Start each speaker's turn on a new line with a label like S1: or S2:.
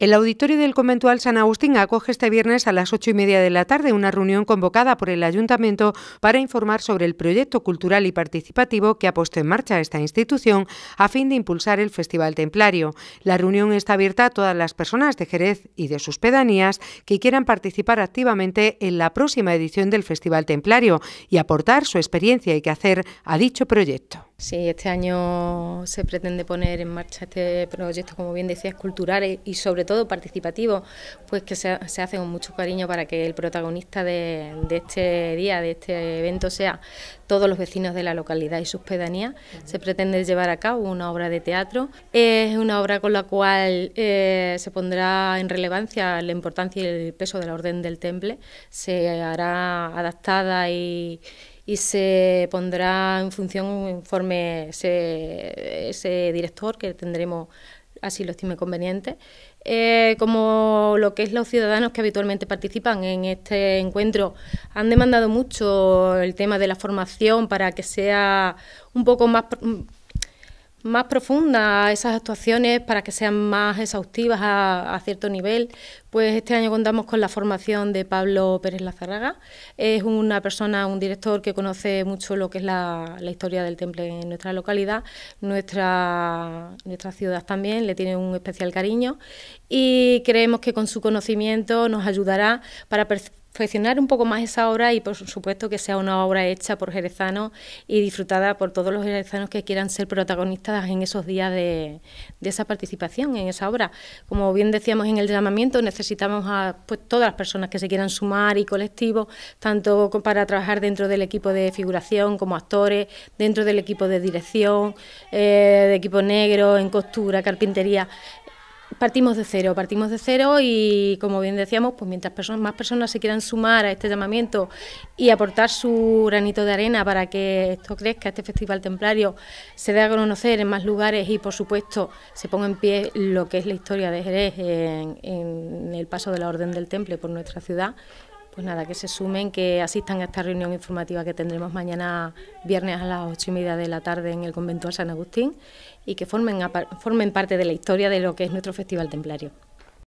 S1: El auditorio del Conventual San Agustín acoge este viernes a las ocho y media de la tarde una reunión convocada por el Ayuntamiento para informar sobre el proyecto cultural y participativo que ha puesto en marcha esta institución a fin de impulsar el Festival Templario. La reunión está abierta a todas las personas de Jerez y de sus pedanías que quieran participar activamente en la próxima edición del Festival Templario y aportar su experiencia y quehacer a dicho proyecto.
S2: Sí, este año se pretende poner en marcha este proyecto, como bien decías, cultural e, y sobre todo participativo, pues que se, hace con mucho cariño para que el protagonista de, este día, de este evento, sea todos los vecinos de la localidad y sus pedanías. Se pretende llevar a cabo una obra de teatro. Es una obra con la cual eh, se pondrá en relevancia la importancia y el peso de la Orden del Temple. Se hará adaptada y y se pondrá en función un informe ese, director que tendremos así lo estime conveniente, eh, como lo que es los ciudadanos que habitualmente participan en este encuentro han demandado mucho el tema de la formación para que sea un poco más más profundas esas actuaciones para que sean más exhaustivas a, cierto nivel, pues este año contamos con la formación de Pablo Pérez Lazarraga. Es una persona, un director que conoce mucho lo que es la, historia del temple en nuestra localidad, nuestra, nuestra ciudad también, le tiene un especial cariño y creemos que con su conocimiento nos ayudará para perfeccionar un poco más esa obra y por supuesto que sea una obra hecha por jerezanos y disfrutada por todos los jerezanos que quieran ser protagonistas en esos días de, esa participación en esa obra. Como bien decíamos en el llamamiento, necesitamos a pues, todas las personas que se quieran sumar y colectivos, tanto para trabajar dentro del equipo de figuración como actores, dentro del equipo de dirección, eh, de equipo negro, en costura, carpintería. Partimos de cero, partimos de cero y como bien decíamos, pues mientras más personas se quieran sumar a este llamamiento y aportar su granito de arena para que esto crezca, este festival templario se dé a conocer en más lugares y por supuesto se ponga en pie lo que es la historia de Jerez en, en el paso de la Orden del Temple por nuestra ciudad pues nada, que se sumen, que asistan a esta reunión informativa que tendremos mañana viernes a las ocho y media de la tarde en el convento de San Agustín y que formen parte de la historia de lo que es nuestro Festival Templario.